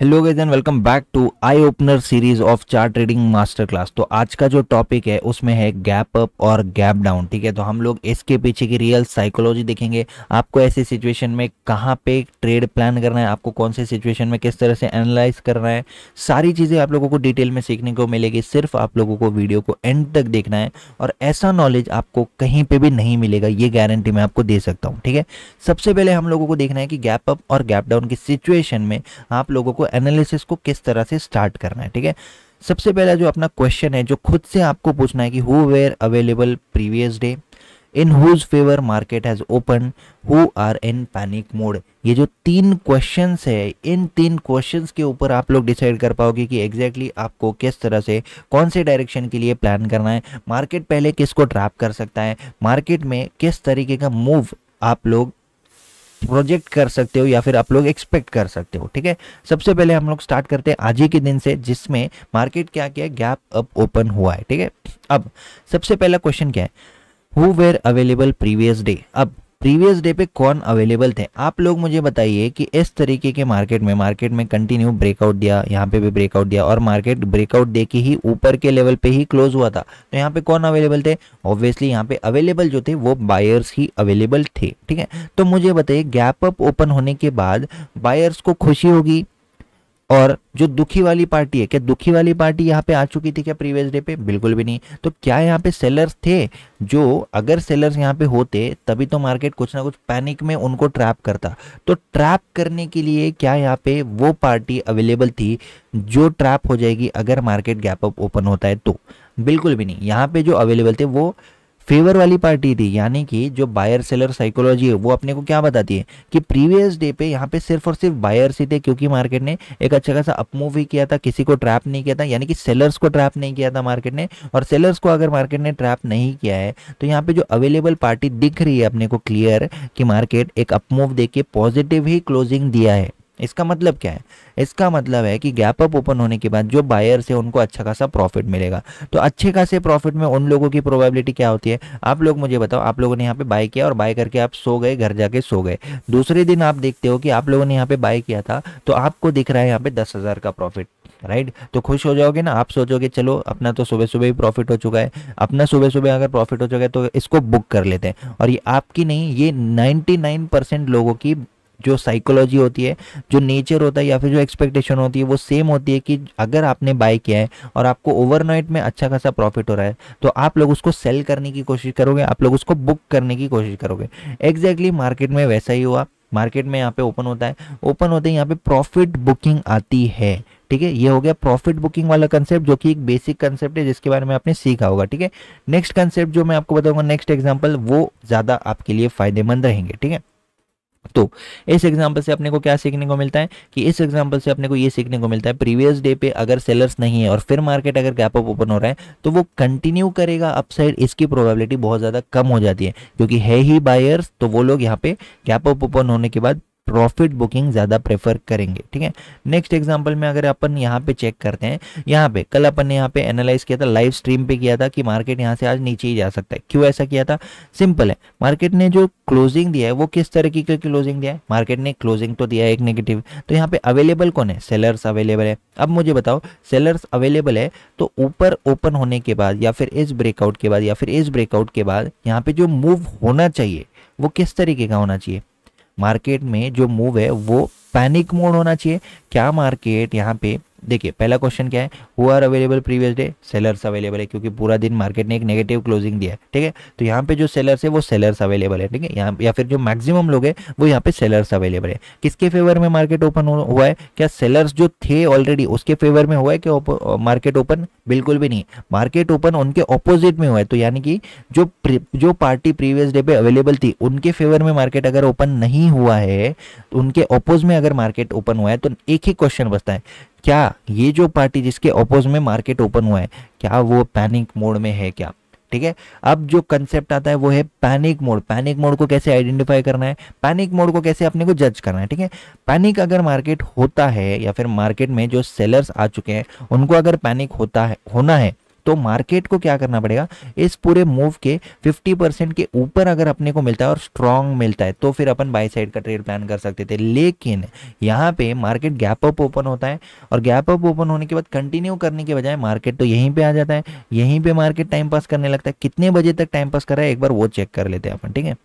hello guys and welcome back to eye opener series of chart trading master class तो आज का जो topic है उसमें है गैप अप और गैप डाउन ठीक है तो हम लोग इसके पीछे की रियल साइकोलॉजी देखेंगे आपको ऐसे सिचुएशन में कहाँ पे ट्रेड प्लान करना है आपको कौन से सिचुएशन में किस तरह से एनालाइज करना है सारी चीज़ें आप लोगों को डिटेल में सीखने को मिलेगी सिर्फ आप लोगों को वीडियो को एंड तक देखना है और ऐसा नॉलेज आपको कहीं पर भी नहीं मिलेगा ये गारंटी मैं आपको दे सकता हूँ ठीक है सबसे पहले हम लोगों को देखना है कि गैप अप और गैप डाउन की सिचुएशन में आप लोगों को एनालिसिस को किस तरह से स्टार्ट करना है ठीक है सबसे पहला जो अपना क्वेश्चन है जो खुद से आपको पूछना है कि who were available previous day in whose favour market has open who are in panic mode ये जो तीन क्वेश्चन है इन तीन क्वेश्चन के ऊपर आप लोग डिसाइड कर पाओगे कि एग्जैक्टली exactly आपको किस तरह से कौन से डायरेक्शन के लिए प्लान करना है मार्केट पहले किसको ट्रैप कर सकता है मार्केट में किस तरीके का मूव आप लोग प्रोजेक्ट कर सकते हो या फिर आप लोग एक्सपेक्ट कर सकते हो ठीक है सबसे पहले हम लोग स्टार्ट करते हैं आज ही के दिन से जिसमें मार्केट क्या क्या गैप अप ओपन हुआ है ठीक है अब सबसे पहला क्वेश्चन क्या है who were available previous day अब प्रीवियस डे पे कौन अवेलेबल थे आप लोग मुझे बताइए कि इस तरीके के मार्केट में मार्केट में कंटिन्यू ब्रेकआउट दिया यहाँ पे भी ब्रेकआउट दिया और मार्केट ब्रेकआउट दे के ही ऊपर के लेवल पे ही क्लोज हुआ था तो यहाँ पे कौन अवेलेबल थे ऑब्वियसली यहाँ पे अवेलेबल जो थे वो बायर्स ही अवेलेबल थे ठीक है तो मुझे बताइए गैप अप ओपन होने के बाद बायर्स को खुशी होगी और जो दुखी वाली पार्टी है क्या दुखी वाली पार्टी यहाँ पे आ चुकी थी क्या प्रीवियस डे पे बिल्कुल भी नहीं तो क्या यहाँ पे सेलर्स थे जो अगर सेलर्स यहाँ पे होते तभी तो मार्केट कुछ ना कुछ पैनिक में उनको ट्रैप करता तो ट्रैप करने के लिए क्या यहाँ पे वो पार्टी अवेलेबल थी जो ट्रैप हो जाएगी अगर मार्केट गैप अप ओपन होता है तो बिल्कुल भी नहीं यहाँ पे जो अवेलेबल थे वो फेवर वाली पार्टी थी यानी कि जो बायर सेलर साइकोलॉजी है वो अपने को क्या बताती है कि प्रीवियस डे पे यहाँ पे सिर्फ और सिर्फ बायर्स ही थे क्योंकि मार्केट ने एक अच्छा खासा अपमूव ही किया था किसी को ट्रैप नहीं किया था यानी कि सेलर्स को ट्रैप नहीं किया था मार्केट ने और सेलर्स को अगर मार्केट ने ट्रैप नहीं किया है तो यहाँ पे जो अवेलेबल पार्टी दिख रही है अपने को क्लियर कि मार्केट एक अपमूव दे के पॉजिटिव ही क्लोजिंग दिया है इसका मतलब क्या है इसका मतलब है कि गैप अप ओपन होने के बाद जो बायर्स है उनको अच्छा खासा प्रॉफिट मिलेगा तो अच्छे खासे प्रॉफिट में उन लोगों की प्रोबेबिलिटी क्या होती है आप लोग मुझे बताओ आप लोगों ने यहाँ पे बाय किया और बाय करके आप सो गए घर जाके सो गए दूसरे दिन आप देखते हो कि आप लोगों ने यहाँ पे बाय किया था तो आपको दिख रहा है यहाँ पे दस का प्रॉफिट राइट तो खुश हो जाओगे ना आप सोचोगे चलो अपना तो सुबह सुबह ही प्रॉफिट हो चुका है अपना सुबह सुबह अगर प्रॉफिट हो चुका है तो इसको बुक कर लेते हैं और ये आपकी नहीं ये 99 परसेंट लोगों की जो साइकोलॉजी होती है जो नेचर होता है या फिर जो एक्सपेक्टेशन होती है वो सेम होती है कि अगर आपने बाय किया है और आपको ओवरनाइट में अच्छा खासा प्रॉफिट हो रहा है तो आप लोग उसको सेल करने की कोशिश करोगे आप लोग उसको बुक करने की कोशिश करोगे एग्जैक्टली exactly मार्केट में वैसा ही हुआ मार्केट में यहाँ पे ओपन होता है ओपन होते ही यहाँ पे प्रॉफिट बुकिंग आती है ठीक है ये हो गया प्रॉफिट बुकिंग वाला कंसेप्ट जो कि एक बेसिक कंसेप्ट है जिसके बारे में आपने सीखा होगा ठीक है नेक्स्ट कंसेप्ट जो मैं आपको बताऊंगा नेक्स्ट एग्जाम्पल वो ज़्यादा आपके लिए फायदेमंद रहेंगे ठीक है तो इस एग्जाम्पल से अपने को क्या सीखने को मिलता है कि इस एग्जाम्पल से अपने को ये सीखने को मिलता है प्रीवियस डे पे अगर सेलर्स नहीं है और फिर मार्केट अगर गैप अप ओपन हो रहा है तो वो कंटिन्यू करेगा अपसाइड इसकी प्रोबेबिलिटी बहुत ज़्यादा कम हो जाती है क्योंकि है ही बायर्स तो वो लोग यहाँ पे गैप अप ओपन होने के बाद प्रॉफिट बुकिंग ज़्यादा प्रेफर करेंगे ठीक है नेक्स्ट एग्जांपल में अगर अपन यहाँ पे चेक करते हैं यहाँ पे कल अपन ने यहाँ पे एनालाइज किया था लाइव स्ट्रीम पे किया था कि मार्केट यहाँ से आज नीचे ही जा सकता है क्यों ऐसा किया था सिंपल है मार्केट ने जो क्लोजिंग दिया है वो किस तरीके का क्लोजिंग दिया है मार्केट ने क्लोजिंग तो दिया है एक नेगेटिव तो यहाँ पे अवेलेबल कौन है सेलर्स अवेलेबल है अब मुझे बताओ सेलर्स अवेलेबल है तो ऊपर ओपन होने के बाद या फिर इस ब्रेकआउट के बाद या फिर इस ब्रेकआउट के बाद यहाँ पे जो मूव होना चाहिए वो किस तरीके का होना चाहिए मार्केट में जो मूव है वो पैनिक मोड होना चाहिए क्या मार्केट यहाँ पे देखिए पहला क्वेश्चन क्या है who are available previous day sellers available है क्योंकि पूरा दिन मार्केट ने एक नेगेटिव क्लोजिंग दिया है ठीक है तो यहाँ पे जो सेलर्स है वो सेलर्स अवेलेबल है ठीक है यहाँ या फिर जो मैक्सिमम लोग है वो यहाँ पे सेलर्स अवेलेबल है किसके फेवर में मार्केट ओपन हुआ है क्या सेलर्स जो थे ऑलरेडी उसके फेवर में हुआ है कि मार्केट ओपन बिल्कुल भी नहीं मार्केट ओपन उनके ऑपोजिट में हुआ है तो यानी कि जो जो पार्टी प्रीवियस डे पे अवेलेबल थी उनके फेवर में मार्केट अगर ओपन नहीं हुआ है तो उनके ऑपोज में अगर मार्केट ओपन हुआ है तो एक ही क्वेश्चन बचता है क्या ये जो पार्टी जिसके ऑपोज में मार्केट ओपन हुआ है क्या वो पैनिक मोड में है क्या ठीक है अब जो कंसेप्ट आता है वो है पैनिक मोड पैनिक मोड को कैसे आइडेंटिफाई करना है पैनिक मोड को कैसे अपने को जज करना है ठीक है पैनिक अगर मार्केट होता है या फिर मार्केट में जो सेलर्स आ चुके हैं उनको अगर पैनिक होता है होना है तो मार्केट को क्या करना पड़ेगा इस पूरे मूव के 50 परसेंट के ऊपर अगर अपने को मिलता है और स्ट्रांग मिलता है तो फिर अपन बाई साइड का ट्रेड प्लान कर सकते थे लेकिन यहाँ पे मार्केट गैप अप ओपन होता है और गैप अप ओपन होने के बाद कंटिन्यू करने के बजाय मार्केट तो यहीं पर आ जाता है यहीं पर मार्केट टाइम पास करने लगता है कितने बजे तक टाइम पास कर रहा है एक बार वो चेक कर लेते हैं अपन ठीक है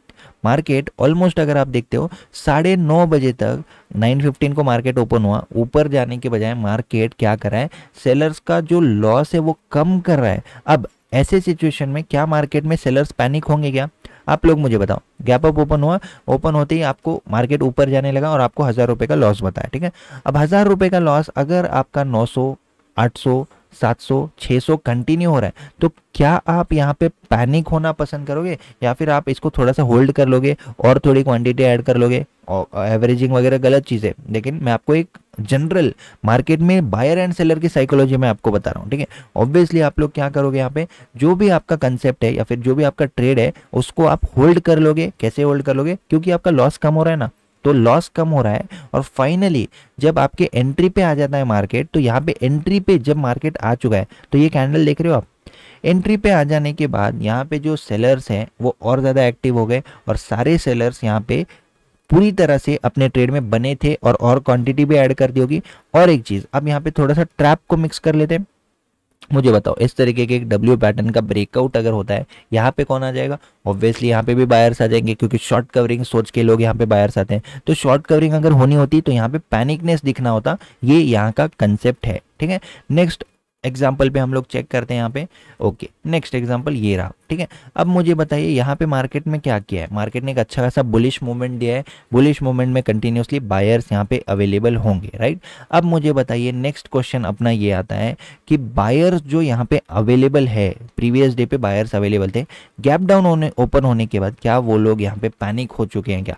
मार्केट ऑलमोस्ट अगर आप देखते हो साढ़े नौ बजे तक 915 को मार्केट ओपन हुआ ऊपर जाने के बजाय मार्केट क्या कर रहा है सेलर्स का जो लॉस है वो कम कर रहा है अब ऐसे सिचुएशन में क्या मार्केट में सेलर्स पैनिक होंगे क्या आप लोग मुझे बताओ गैप अप ओपन हुआ ओपन होते ही आपको मार्केट ऊपर जाने लगा और आपको हज़ार रुपये का लॉस बताया ठीक है अब हज़ार रुपये का लॉस अगर आपका नौ सौ आठ सौ 700 600 कंटिन्यू हो रहा है तो क्या आप यहाँ पे पैनिक होना पसंद करोगे या फिर आप इसको थोड़ा सा होल्ड कर लोगे और थोड़ी क्वांटिटी ऐड कर लोगे और एवरेजिंग वगैरह गलत चीज़ है लेकिन मैं आपको एक जनरल मार्केट में बायर एंड सेलर की साइकोलॉजी मैं आपको बता रहा हूँ ठीक है ऑब्वियसली आप लोग क्या करोगे यहाँ पे जो भी आपका कंसेप्ट है या फिर जो भी आपका ट्रेड है उसको आप होल्ड कर लोगे कैसे होल्ड कर लोगे क्योंकि आपका लॉस कम हो रहा है ना तो लॉस कम हो रहा है और फाइनली जब आपके एंट्री पे आ जाता है मार्केट तो यहाँ पे एंट्री पे जब मार्केट आ चुका है तो ये कैंडल देख रहे हो आप एंट्री पे आ जाने के बाद यहाँ पे जो सेलर्स हैं वो और ज़्यादा एक्टिव हो गए और सारे सेलर्स यहाँ पे पूरी तरह से अपने ट्रेड में बने थे और और क्वांटिटी भी ऐड कर दी होगी और एक चीज़ अब यहाँ पे थोड़ा सा ट्रैप को मिक्स कर लेते हैं मुझे बताओ इस तरीके के एक डब्ल्यू पैटर्न का ब्रेकआउट अगर होता है यहाँ पे कौन आ जाएगा ऑब्वियसली यहाँ पे भी बायर्स आ जाएंगे क्योंकि शॉर्ट कवरिंग सोच के लोग यहाँ पे बायर्स आते हैं तो शॉर्ट कवरिंग अगर होनी होती तो यहाँ पे पैनिकनेस दिखना होता ये यहाँ का कंसेप्ट है ठीक है नेक्स्ट एग्जाम्पल पे हम लोग चेक करते हैं यहाँ पे ओके नेक्स्ट एग्जाम्पल ये रहा ठीक है अब मुझे बताइए यहाँ पे मार्केट में क्या किया है मार्केट ने एक अच्छा खासा बुलिश मूवमेंट दिया है बुलिश मूवमेंट में कंटिन्यूसली बायर्स यहाँ पे अवेलेबल होंगे राइट अब मुझे बताइए नेक्स्ट क्वेश्चन अपना ये आता है कि बायर्स जो यहाँ पे अवेलेबल है प्रीवियस डे पे बायर्स अवेलेबल थे गैप डाउन होने ओपन होने के बाद क्या वो लोग यहाँ पे पैनिक हो चुके हैं क्या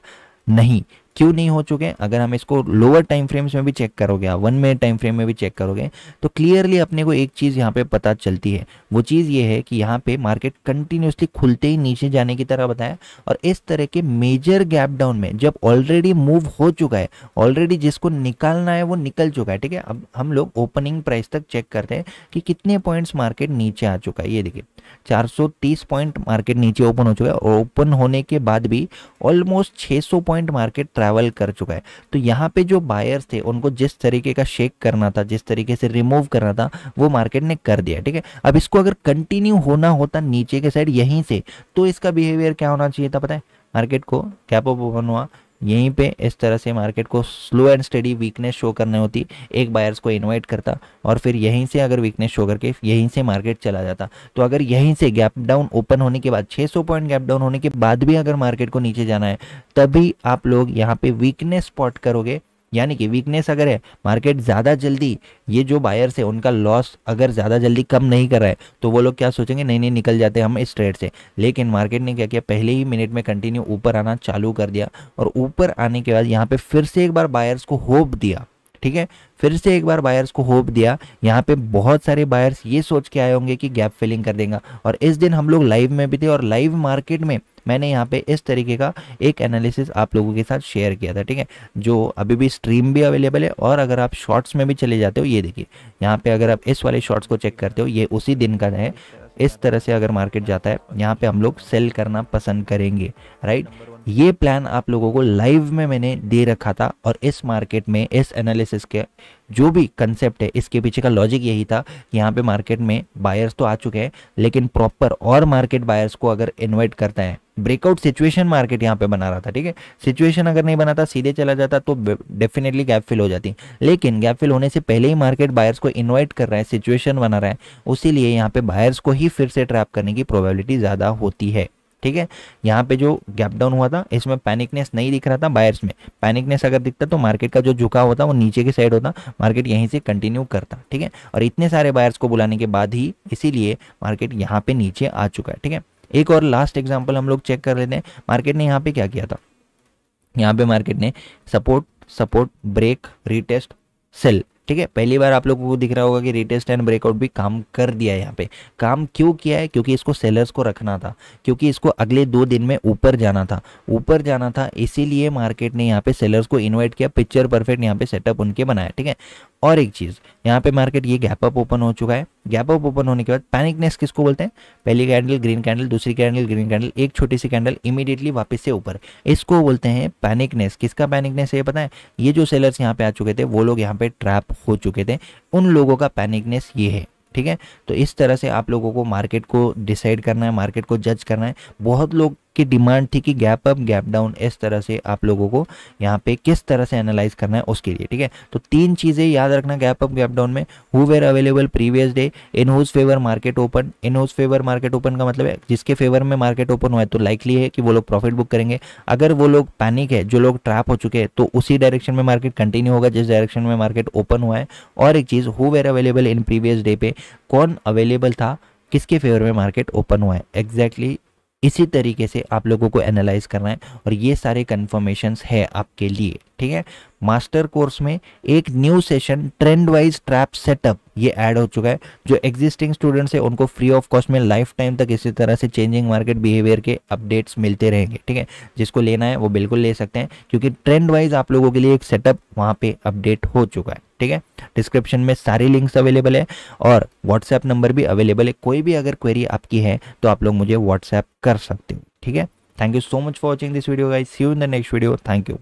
नहीं क्यों नहीं हो चुके अगर हम इसको लोअर टाइम फ्रेम्स में भी चेक करोगे आप वन मिनट टाइम फ्रेम में भी चेक करोगे तो क्लियरली अपने को एक चीज़ यहाँ पे पता चलती है वो चीज़ ये है कि यहाँ पे मार्केट कंटिन्यूसली खुलते ही नीचे जाने की तरह बताया और इस तरह के मेजर गैप डाउन में जब ऑलरेडी मूव हो चुका है ऑलरेडी जिसको निकालना है वो निकल चुका है ठीक है अब हम लोग ओपनिंग प्राइस तक चेक करते हैं कि कितने पॉइंट्स मार्केट नीचे आ चुका है ये देखिए 430 पॉइंट मार्केट नीचे ओपन हो चुका है और ओपन होने के बाद भी ऑलमोस्ट 600 पॉइंट मार्केट ट्रैवल कर चुका है तो यहाँ पे जो बायर्स थे उनको जिस तरीके का शेक करना था जिस तरीके से रिमूव करना था वो मार्केट ने कर दिया ठीक है अब इसको अगर कंटिन्यू होना होता नीचे के साइड यहीं से तो इसका बिहेवियर क्या होना चाहिए था पता है मार्केट को कैप ओपन हुआ यहीं पे इस तरह से मार्केट को slow and steady weakness show करने होती एक बायर्स को इन्वाइट करता और फिर यहीं से अगर वीकनेस शो करके यहीं से मार्केट चला जाता तो अगर यहीं से गैप डाउन ओपन होने के बाद 600 पॉइंट गैप डाउन होने के बाद भी अगर मार्केट को नीचे जाना है तभी आप लोग यहाँ पे वीकनेस स्पॉट करोगे यानी कि वीकनेस अगर है मार्केट ज़्यादा जल्दी ये जो बायर्स है उनका लॉस अगर ज़्यादा जल्दी कम नहीं कर रहा है तो वो लोग क्या सोचेंगे नहीं नहीं निकल जाते हम इस ट्रेड से लेकिन मार्केट ने क्या किया पहले ही मिनट में कंटिन्यू ऊपर आना चालू कर दिया और ऊपर आने के बाद यहाँ पर फिर से एक बार बायर्स को होप दिया ठीक है फिर से एक बार बायर्स को होप दिया यहाँ पे बहुत सारे बायर्स ये सोच के आए होंगे कि गैप फिलिंग कर देगा और इस दिन हम लोग लाइव में भी थे और लाइव मार्केट में मैंने यहाँ पे इस तरीके का एक एनालिसिस आप लोगों के साथ शेयर किया था ठीक है जो अभी भी स्ट्रीम भी अवेलेबल है और अगर आप शॉर्ट्स में भी चले जाते हो ये देखिए यहाँ पे अगर आप इस वाले शॉर्ट्स को चेक करते हो ये उसी दिन का है इस तरह से अगर मार्केट जाता है यहाँ पे हम लोग सेल करना पसंद करेंगे राइट ये प्लान आप लोगों को लाइव में मैंने दे रखा था और इस मार्केट में इस एनालिसिस के जो भी कंसेप्ट है इसके पीछे का लॉजिक यही था यहाँ पे मार्केट में बायर्स तो आ चुके हैं लेकिन प्रॉपर और मार्केट बायर्स को अगर इन्वाइट करता है ब्रेकआउट सिचुएशन मार्केट यहाँ पे बना रहा था ठीक है सिचुएशन अगर नहीं बनाता सीधे चला जाता तो डेफिनेटली गैप फिल हो जाती लेकिन गैप फिल होने से पहले ही मार्केट बायर्स को इन्वाइट कर रहा है सिचुएशन बना रहा है उसीलिए यहाँ पे बायर्स को ही फिर से ट्रैप करने की प्रोबेबिलिटी ज़्यादा होती है ठीक है यहाँ पे जो गैप डाउन हुआ था इसमें पैनिकनेस नहीं दिख रहा था बायर्स में पैनिकनेस अगर दिखता तो मार्केट का जो झुकाव होता वो नीचे की साइड होता मार्केट यहीं से कंटिन्यू करता ठीक है और इतने सारे बायर्स को बुलाने के बाद ही इसीलिए मार्केट यहाँ पे नीचे आ चुका है ठीक है एक और लास्ट एग्जाम्पल हम लोग चेक कर लेते हैं मार्केट ने यहाँ पे क्या किया था यहाँ पे मार्केट ने support support break retest sell ठीक है पहली बार आप लोगों को दिख रहा होगा कि रिटेस्ट एंड ब्रेकआउट भी काम कर दिया है यहाँ पे काम क्यों किया है क्योंकि इसको सेलर्स को रखना था क्योंकि इसको अगले दो दिन में ऊपर जाना था ऊपर जाना था इसीलिए मार्केट ने यहाँ पे सेलर्स को इन्वाइट किया पिक्चर परफेक्ट यहाँ पे सेटअप उनके बनाया ठीक है और एक चीज़ यहाँ पे मार्केट ये गैप अप ओपन हो चुका है गैप अप ओपन होने के बाद पैनिकनेस किसको बोलते हैं पहली कैंडल ग्रीन कैंडल दूसरी कैंडल ग्रीन कैंडल एक छोटी सी कैंडल इमीडिएटली वापस से ऊपर इसको बोलते हैं पैनिकनेस किसका पैनिकनेस है ये पता है ये जो सेलर्स यहाँ पे आ चुके थे वो लोग यहाँ पे ट्रैप हो चुके थे उन लोगों का पैनिकनेस ये है ठीक है तो इस तरह से आप लोगों को मार्केट को डिसाइड करना है मार्केट को जज करना है बहुत लोग की डिमांड थी कि गैप अप गैप डाउन इस तरह से आप लोगों को यहाँ पे किस तरह से एनालाइज करना है उसके लिए ठीक है तो तीन चीज़ें याद रखना गैप अप गैप डाउन में who where available previous day in whose favour market open in whose favour market open का मतलब है जिसके फेवर में मार्केट ओपन हुआ है तो लाइकली है कि वो लोग प्रॉफिट बुक करेंगे अगर वो लोग पैनिक है जो लोग ट्रैप हो चुके हैं तो उसी डायरेक्शन में मार्केट कंटिन्यू होगा जिस डायरेक्शन में मार्केट ओपन हुआ है और एक चीज़ who where available in previous day पे कौन अवेलेबल था किसके फेवर में मार्केट ओपन हुआ है एग्जैक्टली इसी तरीके से आप लोगों को एनालाइज करना है और ये सारे कन्फर्मेशन है आपके लिए ठीक है मास्टर कोर्स में एक new session trend wise trap setup ये ऐड हो चुका है जो एग्जिस्टिंग स्टूडेंट्स है उनको फ्री ऑफ कॉस्ट में लाइफ टाइम तक इसी तरह से चेंजिंग मार्केट बिहेवियर के अपडेट्स मिलते रहेंगे ठीक है जिसको लेना है वो बिल्कुल ले सकते हैं क्योंकि ट्रेंड वाइज आप लोगों के लिए एक सेटअप वहाँ पे अपडेट हो चुका है ठीक है डिस्क्रिप्शन में सारे लिंक्स अवेलेबल है और व्हाट्सएप नंबर भी अवेलेबल है कोई भी अगर क्वेरी आपकी है तो आप लोग मुझे व्हाट्सएप कर सकते हो ठीक है thank you so much for watching this video guys see you in the next video thank you